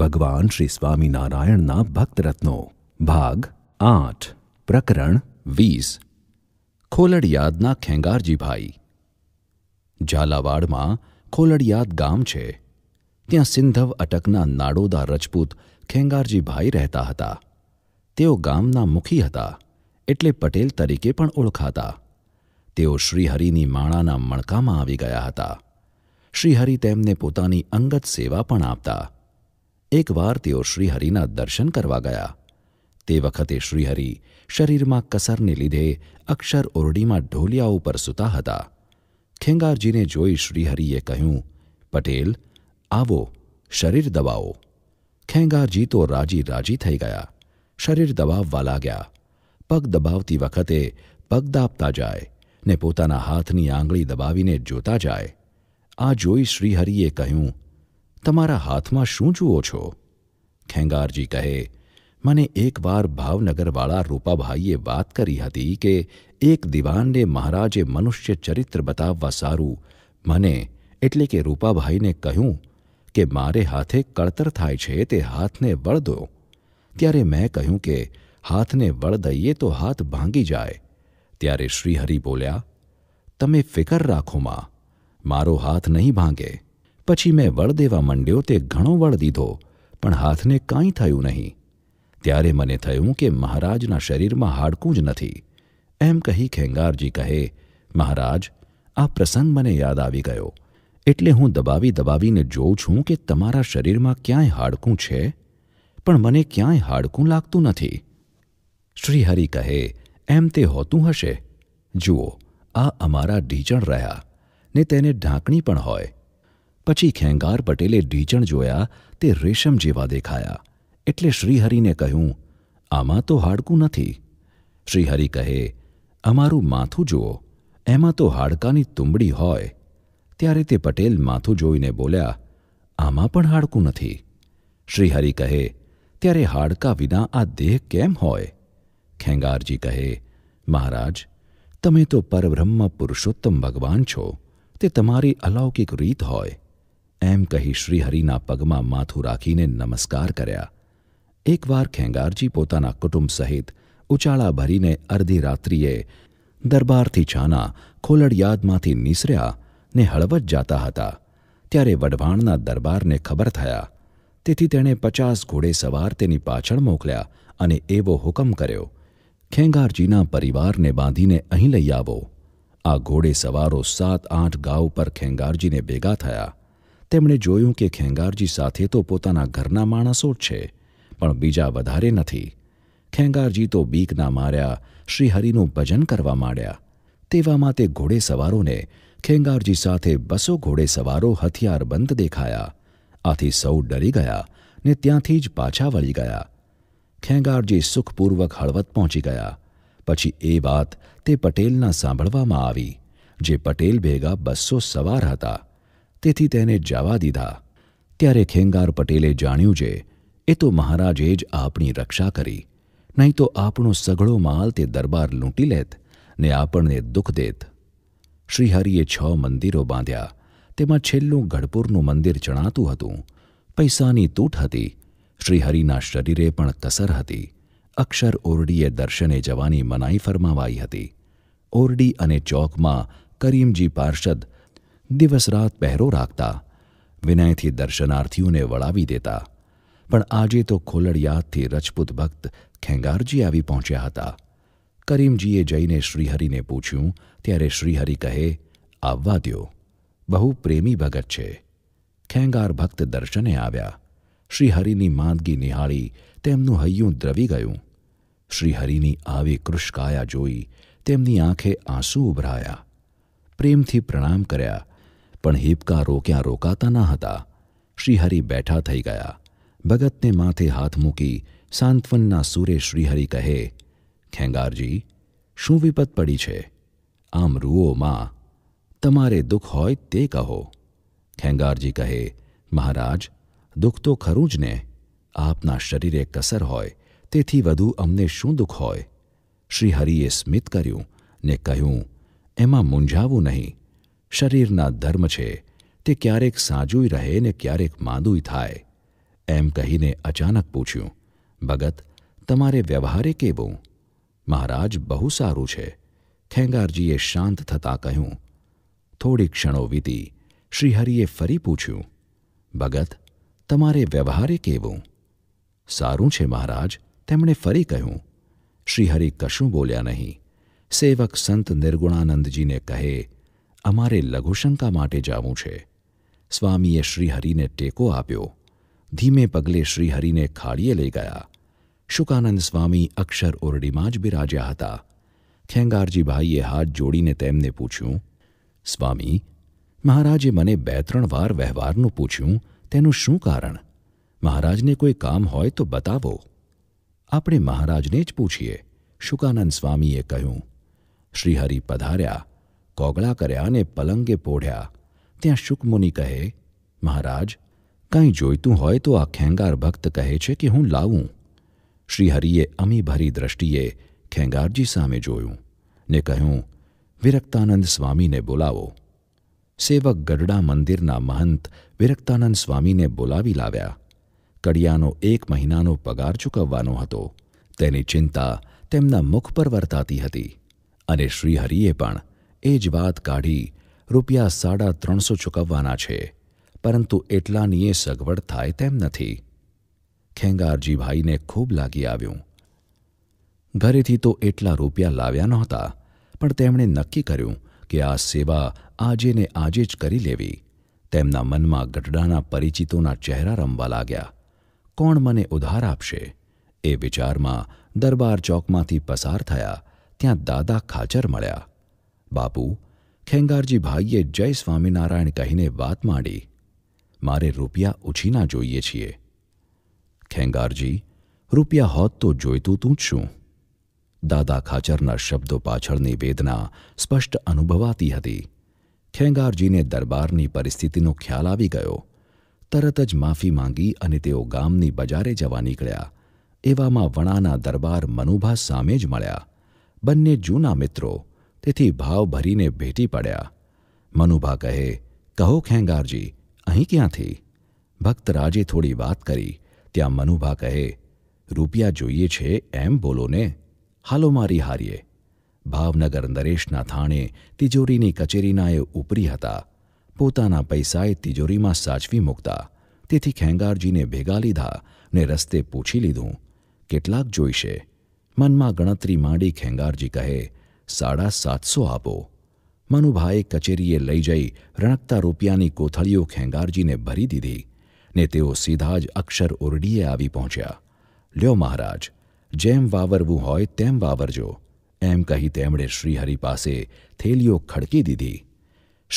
ભગવાન શ્રી સ્વામિનારાયણના ભક્તરત્નો ભાગ આઠ પ્રકરણ વીસ ખોલડિયાદના ખેંગારજીભાઈ ઝાલાવાડમાં ખોલડિયાદ ગામ છે ત્યાં સિંધવ અટકના નાડોદા રજપૂત ખેંગારજીભાઈ રહેતા હતા તેઓ ગામના મુખી હતા એટલે પટેલ તરીકે પણ ઓળખાતા તેઓ શ્રીહરિની માળાના મણકામાં આવી ગયા હતા શ્રીહરિ તેમને પોતાની અંગત સેવા પણ આપતા એકવાર તેઓ શ્રીહરિના દર્શન કરવા ગયા તે વખતે શ્રીહરિ શરીરમાં કસરને લીધે અક્ષર ઓરડીમાં ઢોલિયા ઉપર સૂતા હતા ખેંગારજીને જોઈ શ્રીહરિએ કહ્યું પટેલ આવો શરીર દબાવો ખેંગારજી તો રાજી રાજી થઈ ગયા શરીર દબાવવા લાગ્યા પગ દબાવતી વખતે પગ દાબતા જાય ને પોતાના હાથની આંગળી દબાવીને જોતા જાય આ જોઈ શ્રીહરિએ કહ્યું તમારા હાથમાં શું જુઓ છો ખેંગારજી કહે મને એકવાર ભાવનગરવાળા રૂપાભાઈએ વાત કરી હતી કે એક દિવાનને મહારાજે મનુષ્ય ચરિત્ર બતાવવા સારું મને એટલે કે રૂપાભાઈને કહ્યું કે મારે હાથે કળતર થાય છે તે હાથને વળ દો ત્યારે મેં કહ્યું કે હાથને વળ દઈએ તો હાથ ભાંગી જાય ત્યારે શ્રીહરિ બોલ્યા તમે ફિકર રાખો માં મારો હાથ નહીં ભાંગે પછી મેં વળ દેવા માંડ્યો તે ઘણો વળ દીધો પણ હાથને કાંઈ થયું નહીં ત્યારે મને થયું કે મહારાજના શરીરમાં હાડકું જ નથી એમ કહી ખેંગારજી કહે મહારાજ આ પ્રસંગ મને યાદ આવી ગયો એટલે હું દબાવી દબાવીને જોઉં છું કે તમારા શરીરમાં ક્યાંય હાડકું છે પણ મને ક્યાંય હાડકું લાગતું નથી શ્રીહરિ કહે એમ તે હોતું હશે જુઓ આ અમારા ઢીચણ રહ્યા ને તેને ઢાંકણી પણ હોય પછી ખેંગાર પટેલે ઢીંચણ જોયા તે રેશમ જેવા દેખાયા એટલે શ્રીહરિને કહ્યું આમાં તો હાડકું નથી શ્રીહરિ કહે અમારું માથું જુઓ એમાં તો હાડકાની તુંબડી હોય ત્યારે તે પટેલ માથું જોઈને બોલ્યા આમાં પણ હાડકું નથી શ્રીહરિ કહે ત્યારે હાડકા વિના આ દેહ કેમ હોય ખેંગારજી કહે મહારાજ તમે તો પરબ્રહ્મ પુરુષોત્તમ ભગવાન છો તે તમારી અલૌકિક રીત હોય એમ કહી શ્રીહરિના પગમાં માથું રાખીને નમસ્કાર કર્યા એકવાર ખેંગારજી પોતાના કુટુંબ સહિત ઉચાળા ભરીને અર્ધી રાત્રિએ દરબારથી છાના ખોલડિયાદમાંથી નીસર્યા ને હળવજ જાતા હતા ત્યારે વઢવાણના દરબારને ખબર થયા તેથી તેણે પચાસ ઘોડે સવાર તેની પાછળ મોકલ્યા અને એવો હુકમ કર્યો ખેંગારજીના પરિવારને બાંધીને અહીં લઈ આવો આ ઘોડે સવારો સાત આઠ ગાઉ પર ખેંગારજીને ભેગા થયા તેમણે જોયું કે ખેંગારજી સાથે તો પોતાના ઘરના માણસો જ છે પણ બીજા વધારે નથી ખેંગારજી તો બીકના માર્યા શ્રીહરિનું ભજન કરવા માંડ્યા તેવામાં તે ઘોડેસવારોને ખેંગારજી સાથે બસો ઘોડેસવારો હથિયારબંધ દેખાયા આથી સૌ ડરી ગયા ને ત્યાંથી જ પાછા વળી ગયા ખેંગારજી સુખપૂર્વક હળવદ પહોંચી ગયા પછી એ વાત તે પટેલના સાંભળવામાં આવી જે પટેલ ભેગા બસો સવાર હતા તેથી તેને જવા દીધા ત્યારે ખેંગાર પટેલે જાણ્યું છે એ તો મહારાજે જ આપણી રક્ષા કરી નહીં તો આપણો સઘળો માલ તે દરબાર લૂંટી લેત ને આપણને દુઃખ દેત શ્રીહરિએ છ મંદિરો બાંધ્યા તેમાં છેલ્લું ગઢપુરનું મંદિર જણાતું હતું પૈસાની તૂટ હતી શ્રીહરિના શરીરે પણ કસર હતી અક્ષર ઓરડીએ દર્શને જવાની મનાઈ ફરમાવાઈ હતી ઓરડી અને ચોકમાં કરીમજી પાર્ષદ દિવસ રાત પહેરો રાખતા વિનયથી દર્શનાર્થીઓને વળાવી દેતા પણ આજે તો ખોલડિયાદથી રજપૂત ભક્ત ખેંગારજી આવી પહોંચ્યા હતા કરીમજીએ જઈને શ્રીહરિને પૂછ્યું ત્યારે શ્રીહરિ કહે આવવા દ્યો બહુ પ્રેમી ભગત છે ખેંગાર ભક્ત દર્શને આવ્યા શ્રીહરિની માંદગી નિહાળી તેમનું હૈયું દ્રવી ગયું શ્રીહરિની આવી કૃષ્કાયા જોઈ તેમની આંખે આંસુ ઉભરાયા પ્રેમથી પ્રણામ કર્યા પણ હિપકા રોક્યા રોકાતા ન હતા શ્રીહરિ બેઠા થઈ ગયા ભગતને માથે હાથ મૂકી સાંત્વનના સૂરે શ્રીહરિ કહે ખેંગારજી શું વિપત પડી છે આમ રૂઓ માં તમારે દુઃખ હોય તે કહો ખેંગારજી કહે મહારાજ દુઃખ તો ખરું જ ને આપના શરીરે કસર હોય તેથી વધુ અમને શું દુઃખ હોય શ્રીહરિએ સ્મિત કર્યું ને કહ્યું એમાં મૂંઝાવું નહીં શરીરના ધર્મ છે તે ક્યારેક સાજુય રહે ને ક્યારેક માંદુય થાય એમ કહીને અચાનક પૂછ્યું ભગત તમારે વ્યવહારે કેવું મહારાજ બહુ સારું છે ખેંગારજીએ શાંત થતાં કહ્યું થોડી ક્ષણો વીતી શ્રીહરિએ ફરી પૂછ્યું ભગત તમારે વ્યવહારે કેવું સારું છે મહારાજ તેમણે ફરી કહ્યું શ્રીહરિ કશું બોલ્યા નહીં સેવક સંત નિર્ગુણાનંદજીને કહે અમારે લઘુશંકા માટે જાવું છે. સ્વામીએ શ્રીહરિને ટેકો આપ્યો. ધીમે પગલે શ્રીહરિને ખાડીએ લઈ ગયા. શુકાનંદ સ્વામી અક્ષર ઓરડીમાં જ બિરાજ્યા હતા. ખેંગારજીભાઈએ હાથ જોડીને તેમને પૂછ્યું સ્વામી મહારાજે મને બે ત્રણ વાર વ્યવહારનું પૂછ્યું તેનું શું કારણ મહારાજને કોઈ કામ હોય તો બતાવો આપણે મહારાજને જ પૂછીએ શુકાનંદ સ્વામીએ કહ્યું શ્રીહરિ પધાર્યા કોગળા કર્યા અને પલંગે પોઢ્યા ત્યાં શુકમુનિ કહે મહારાજ કાંઈ જોઈતું હોય તો આ ખેંગાર ભક્ત કહે છે કે હું લાવું શ્રીહરિએ અમીભરી દ્રષ્ટિએ ખેંગારજી સામે જોયું ને કહ્યું વિરક્તાનંદ સ્વામીને બોલાવો સેવક ગઢડા મંદિરના મહંત વિરક્તાનંદ સ્વામીને બોલાવી લાવ્યા કડિયાનો એક મહિનાનો પગાર ચૂકવવાનો હતો તેની ચિંતા તેમના મુખ પર વર્તાતી હતી અને શ્રીહરિએ પણ એ જ વાત કાઢી રૂપિયા સાડા ત્રણસો ચૂકવવાના છે પરંતુ એટલાની એ સગવડ થાય તેમ નથી ખેંગારજીભાઈને ખૂબ લાગી આવ્યું ઘરેથી તો એટલા રૂપિયા લાવ્યા નહોતા પણ તેમણે નક્કી કર્યું કે આ સેવા આજે ને આજે જ કરી લેવી તેમના મનમાં ગઢડાના પરિચિતોના ચહેરા રમવા લાગ્યા કોણ મને ઉધાર આપશે એ વિચારમાં દરબાર ચોકમાંથી પસાર થયા ત્યાં દાદા ખાચર મળ્યા બાપુ ખેંગારજી ભાઈએ જય સ્વામિનારાયણ કહીને વાત માંડી મારે રૂપિયા ઉછીના જોઈએ છીએ ખેંગારજી રૂપિયા હોત તો જોઈતું તું જ શું દાદા ખાચરના શબ્દો પાછળની વેદના સ્પષ્ટ અનુભવાતી હતી ખેંગારજીને દરબારની પરિસ્થિતિનો ખ્યાલ આવી ગયો તરત જ માફી માંગી અને તેઓ ગામની બજારે જવા નીકળ્યા એવામાં વણાના દરબાર મનુભા સામે જ મળ્યા બંને જૂના મિત્રો તેથી ભાવ ભરીને ભેટી પડ્યા મનુભા કહે કહો ખેંગારજી અહીં ક્યાંથી ભક્તરાજે થોડી વાત કરી ત્યાં મનુભા કહે રૂપિયા જોઈએ છે એમ બોલો ને હાલો મારી હારીએ ભાવનગર નરેશના થાણે તિજોરીની કચેરીના એ ઉપરી હતા પોતાના પૈસાએ તિજોરીમાં સાચવી મૂકતા તેથી ખેંગારજીને ભેગા લીધા ને રસ્તે પૂછી લીધું કેટલાક જોઈશે મનમાં ગણતરી માંડી ખેંગારજી કહે સાડા સાતસો આપો મનુભાઈ કચેરીએ લઈ જઈ રણકતા રૂપિયાની કોથળીઓ ખેંગારજીને ભરી દીધી ને તેઓ સીધા જ અક્ષર ઓરડીએ આવી પહોંચ્યા લ્યો મહારાજ જેમ વાવરવું હોય તેમ વાવરજો એમ કહી તેમણે શ્રીહરિ પાસે થેલીઓ ખડકી દીધી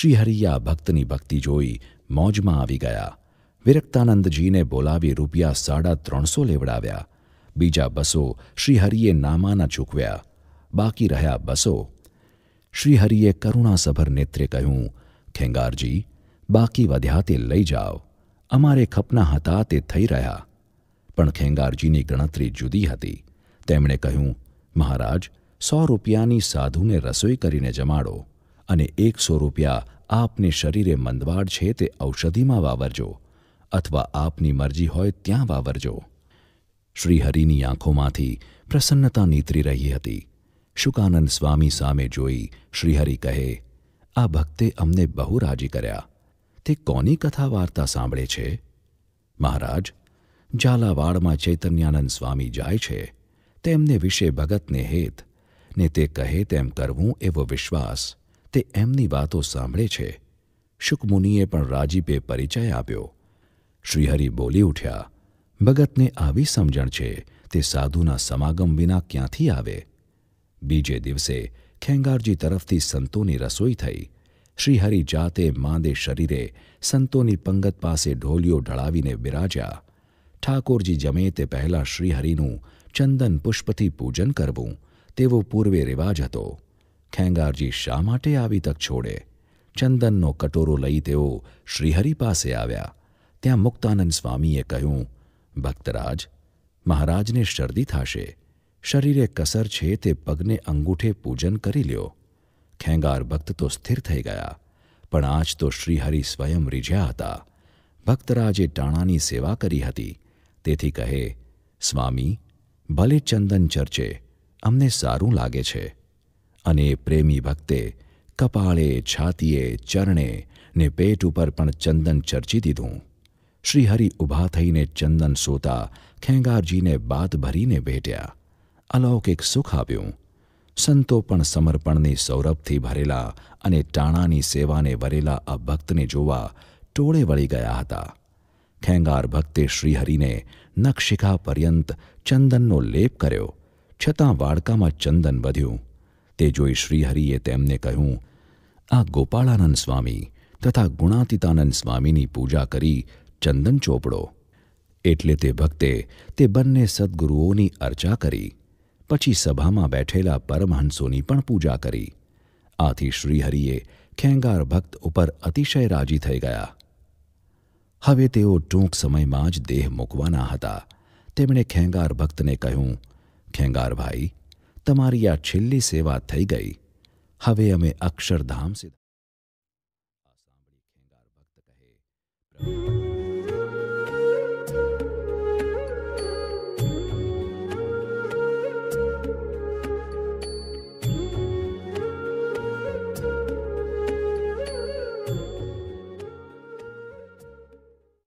શ્રીહરિએ આ ભક્તની ભક્તિ જોઈ મોજમાં આવી ગયા વિરક્તાનંદજીને બોલાવી રૂપિયા સાડા ત્રણસો લેવડાવ્યા બીજા બસો શ્રીહરિએ નામાના ચૂકવ્યા બાકી રહ્યા બસો શ્રીહરિએ કરુણાસભર નેત્રે કહ્યું ખેંગારજી બાકી વધ્યા તે લઈ જાઓ અમારે ખપના હતા તે થઈ રહ્યા પણ ખેંગારજીની ગણતરી જુદી હતી તેમણે કહ્યું મહારાજ સો રૂપિયાની સાધુને રસોઈ કરીને જમાડો અને એકસો રૂપિયા આપને શરીરે મંદવાડ છે તે ઔષધિમાં વાવરજો અથવા આપની મરજી હોય ત્યાં વાવરજો શ્રીહરિની આંખોમાંથી પ્રસન્નતા નીતરી રહી હતી શુકાનંદ સ્વામી સામે જોઈ શ્રીહરિ કહે આ ભક્તે અમને બહુ રાજી કર્યા તે કોની કથા વાર્તા સાંભળે છે મહારાજ ઝાલાવાડમાં ચૈતન્યાનંદ સ્વામી જાય છે તેમને વિશે ભગતને હેત ને તે કહે તેમ કરવું એવો વિશ્વાસ તે એમની વાતો સાંભળે છે શુકમુનિએ પણ રાજીપે પરિચય આપ્યો શ્રીહરિ બોલી ઉઠ્યા ભગતને આવી સમજણ છે તે સાધુના સમાગમ વિના ક્યાંથી આવે બીજે દિવસે ખેંગારજી તરફથી સંતોની રસોઈ થઈ શ્રીહરિ જાતે માંદે શરીરે સંતોની પંગત પાસે ઢોલિયો ઢળાવીને બિરાજ્યા ઠાકોરજી જમે તે પહેલાં શ્રીહરિનું ચંદન પુષ્પથી પૂજન કરવું તેવો પૂર્વે રિવાજ હતો ખેંગારજી શા માટે આવી તક છોડે ચંદનનો કટોરો લઈ તેઓ શ્રીહરિ પાસે આવ્યા ત્યાં મુક્તાનંદ સ્વામીએ કહ્યું ભક્તરાજ મહારાજને શરદી થશે શરીરે કસર છે તે પગને અંગૂઠે પૂજન કરી લ્યો ખેંગાર ભક્ત તો સ્થિર થઈ ગયા પણ આજ તો શ્રીહરિ સ્વયં રીઝ્યા હતા ભક્તરાજે ટાણાની સેવા કરી હતી તેથી કહે સ્વામી ભલે ચંદન ચર્ચે અમને સારું લાગે છે અને પ્રેમી ભક્તે કપાળે છાતીએ ચરણે ને પેટ ઉપર પણ ચંદન ચર્ચી દીધું શ્રીહરિ ઊભા થઈને ચંદન સોતા ખેંગારજીને બાદ ભરીને ભેટ્યા અલૌકિક સુખ આપ્યું સંતો પણ સમર્પણની સૌરભથી ભરેલા અને ટાણાની સેવાને વરેલા આ ભક્તને જોવા ટોળે વળી ગયા હતા ખેંગાર ભક્તે શ્રીહરિને નખશિખા પર્યંત ચંદનનો લેપ કર્યો છતાં વાડકામાં ચંદન વધ્યું તે જોઈ શ્રીહરિએ તેમને કહ્યું આ ગોપાળાનંદ સ્વામી તથા ગુણાતીતાનંદ સ્વામીની પૂજા કરી ચંદન ચોપડો એટલે તે ભક્તે તે બંને સદ્ગુરુઓની અર્ચા કરી પછી સભામાં બેઠેલા પરમહંસોની પણ પૂજા કરી આથી શ્રીહરિએ ખેંગાર ભક્ત ઉપર અતિશય રાજી થઈ ગયા હવે તેઓ ટૂંક સમયમાં જ દેહ મૂકવાના હતા તેમણે ખેંગાર ભક્તને કહ્યું ખેંગાર ભાઈ તમારી આ છેલ્લી સેવા થઈ ગઈ હવે અમે અક્ષરધામ